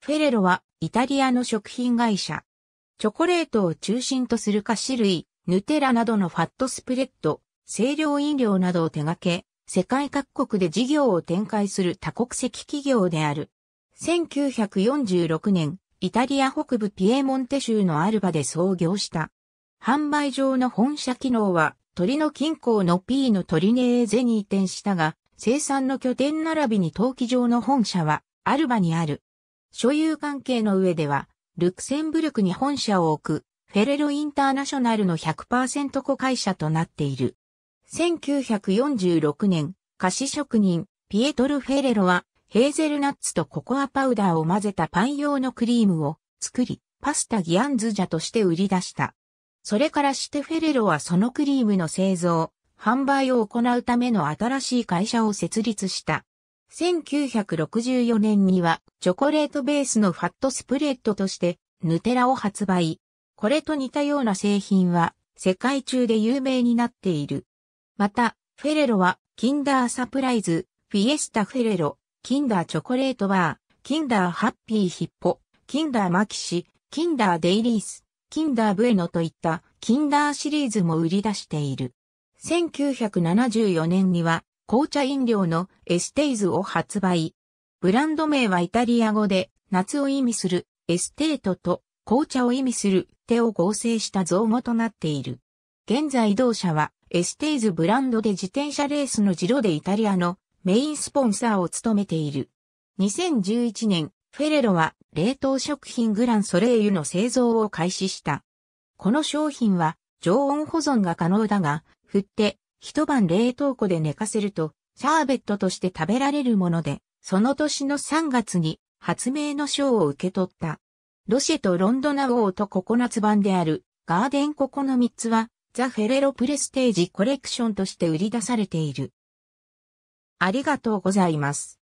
フェレロはイタリアの食品会社。チョコレートを中心とする菓子類、ヌテラなどのファットスプレッド、清涼飲料などを手掛け、世界各国で事業を展開する多国籍企業である。1946年、イタリア北部ピエモンテ州のアルバで創業した。販売上の本社機能は、鳥の近郊の P の鳥ネーゼに移転したが、生産の拠点並びに陶器場の本社は、アルバにある。所有関係の上では、ルクセンブルクに本社を置く、フェレロインターナショナルの100%子会社となっている。1946年、菓子職人、ピエトル・フェレロは、ヘーゼルナッツとココアパウダーを混ぜたパン用のクリームを作り、パスタギアンズジャとして売り出した。それからしてフェレロはそのクリームの製造、販売を行うための新しい会社を設立した。1964年にはチョコレートベースのファットスプレッドとしてヌテラを発売。これと似たような製品は世界中で有名になっている。また、フェレロはキンダーサプライズ、フィエスタフェレロ、キンダーチョコレートバー、キンダーハッピーヒッポ、キンダーマキシ、キンダーデイリース、キンダーブエノといったキンダーシリーズも売り出している。1974年には紅茶飲料のエステイズを発売。ブランド名はイタリア語で夏を意味するエステートと紅茶を意味する手を合成した造語となっている。現在同社はエステイズブランドで自転車レースのジロでイタリアのメインスポンサーを務めている。2011年、フェレロは冷凍食品グランソレイユの製造を開始した。この商品は常温保存が可能だが、振って一晩冷凍庫で寝かせると、シャーベットとして食べられるもので、その年の3月に発明の賞を受け取った。ロシェとロンドナ王とココナッツ版であるガーデンココの3つはザ・フェレロプレステージコレクションとして売り出されている。ありがとうございます。